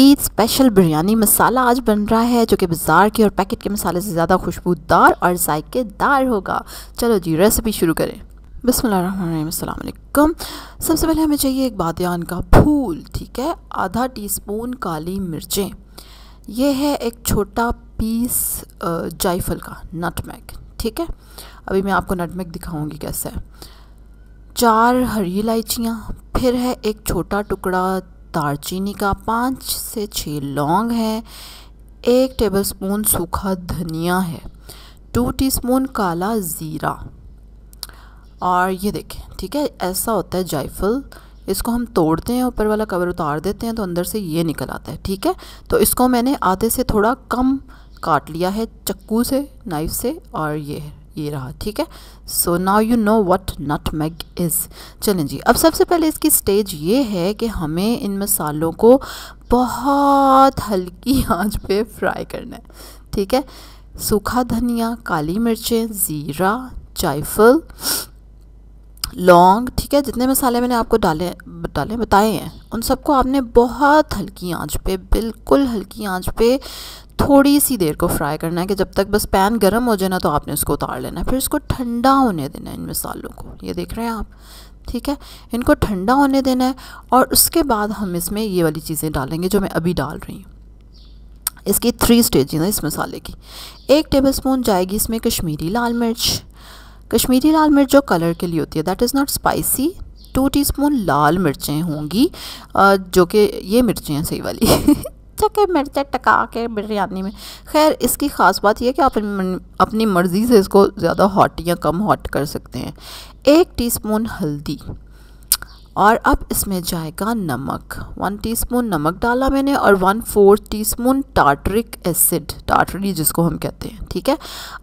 Eid special biryani मसाला आज बन रहा है जो कि बाज़ार के और पैकेट के मसाले से ज़्यादा खुशबूदार और जायकेदार होगा चलो जी रेसिपी शुरू करें बसमीम सबसे पहले हमें चाहिए एक बादन का फूल ठीक है आधा टीस्पून काली मिर्चें यह है एक छोटा पीस जायफल का नटमैग ठीक है अभी मैं आपको नटमैग दिखाऊंगी कैसे है चार हरी इलायचियाँ फिर है एक छोटा टुकड़ा दालचीनी का पाँच से छः लौंग है एक टेबलस्पून सूखा धनिया है टू टीस्पून काला ज़ीरा और ये देखें ठीक है ऐसा होता है जायफल इसको हम तोड़ते हैं ऊपर वाला कवर उतार देते हैं तो अंदर से ये निकल आता है ठीक है तो इसको मैंने आधे से थोड़ा कम काट लिया है चक्कू से नाइफ से और ये ये रहा ठीक है so now you know what nutmeg is चलें जी अब सबसे पहले इसकी स्टेज ये है कि हमें इन मसालों को बहुत हल्की आंच पे फ्राई करना है ठीक है सूखा धनिया काली मिर्चें ज़ीरा चाइफल लौंग ठीक है जितने मसाले मैंने आपको डाले डाले बताए हैं उन सबको आपने बहुत हल्की आंच पे बिल्कुल हल्की आंच पे थोड़ी सी देर को फ्राई करना है कि जब तक बस पैन गर्म हो जाए ना तो आपने उसको उतार लेना है फिर इसको ठंडा होने देना है इन मसालों को ये देख रहे हैं आप ठीक है इनको ठंडा होने देना है और उसके बाद हम इसमें ये वाली चीज़ें डालेंगे जो मैं अभी डाल रही हूँ इसकी थ्री स्टेज हैं इस मसाले की एक टेबल स्पून जाएगी इसमें कश्मीरी लाल मिर्च कश्मीरी लाल मिर्च जो कलर के लिए होती है that is not spicy two teaspoon लाल मिर्चें होंगी जो कि ये मिर्चें हैं सही वाली चखे अच्छा मिर्चें टका के बिरयानी में खैर इसकी ख़ास बात यह कि आप अपनी मर्ज़ी से इसको ज़्यादा हॉट या कम हॉट कर सकते हैं एक टीस्पून हल्दी और अब इसमें जाएगा नमक वन टीस्पून नमक डाला मैंने और one fourth teaspoon tartaric acid टार्टरी जिसको हम कहते हैं ठीक है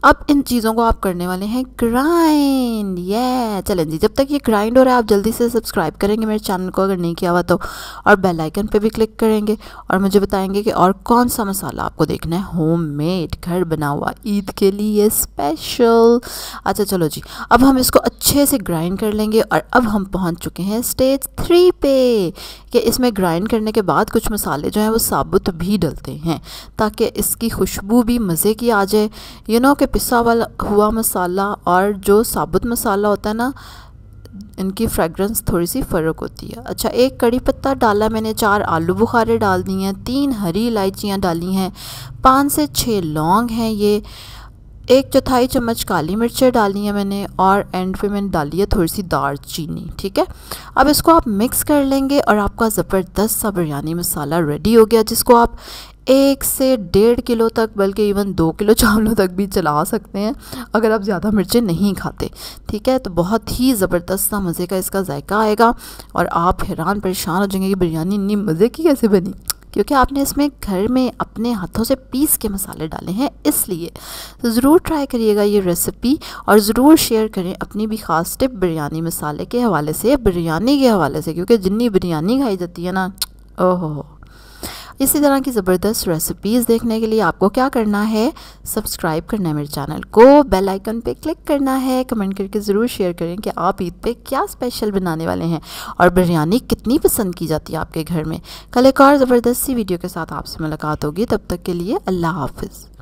अब इन चीज़ों को आप करने वाले हैं ग्राइंड ये चलें जी जब तक ये ग्राइंड हो रहा है आप जल्दी से सब्सक्राइब करेंगे मेरे चैनल को अगर नहीं किया हुआ तो और बेलाइकन पर भी क्लिक करेंगे और मुझे बताएंगे कि और कौन सा मसाला आपको देखना है होम घर बना हुआ ईद के लिए स्पेशल अच्छा चलो जी अब हम इसको अच्छे से ग्राइंड कर लेंगे और अब हम पहुँच चुके हैं पेज थ्री पे कि इसमें ग्राइंड करने के बाद कुछ मसाले जो हैं वो साबुत भी डलते हैं ताकि इसकी खुशबू भी मज़े की आ जाए यू नो कि पिसा वाला हुआ मसाला और जो साबुत मसाला होता है ना इनकी फ्रेगरेंस थोड़ी सी फ़र्क होती है अच्छा एक कड़ी पत्ता डाला मैंने चार आलू बुखारे डाल दिए हैं तीन हरी इलायचियाँ डाली हैं पाँच से छः लौंग हैं ये एक चौथाई चम्मच काली मिर्चें डाली है मैंने और एंड पे मैंने डाली है थोड़ी सी दार चीनी ठीक है अब इसको आप मिक्स कर लेंगे और आपका ज़बरदस्त सा बिरयानी मसाला रेडी हो गया जिसको आप एक से डेढ़ किलो तक बल्कि इवन दो किलो चावलों तक भी चला सकते हैं अगर आप ज़्यादा मिर्चें नहीं खाते ठीक है तो बहुत ही ज़बरदस्त सा मज़े का इसका जायका आएगा और आप हैरान परेशान हो जाएंगे कि बिरयानी इतनी मज़े की कैसे बनी क्योंकि आपने इसमें घर में अपने हाथों से पीस के मसाले डाले हैं इसलिए तो ज़रूर ट्राई करिएगा ये रेसिपी और ज़रूर शेयर करें अपनी भी ख़ास टिप बिरयानी मसाले के हवाले से बिरयानी के हवाले से क्योंकि जितनी बिरयानी खाई जाती है ना ओहो इसी तरह की ज़बरदस्त रेसिपीज़ देखने के लिए आपको क्या करना है सब्सक्राइब करना है मेरे चैनल को बेल आइकन पे क्लिक करना है कमेंट करके ज़रूर शेयर करें कि आप ईद पे क्या स्पेशल बनाने वाले हैं और बिरयानी कितनी पसंद की जाती है आपके घर में कल एक और ज़बरदस्ती वीडियो के साथ आपसे मुलाकात होगी तब तक के लिए अल्लाह हाफिज़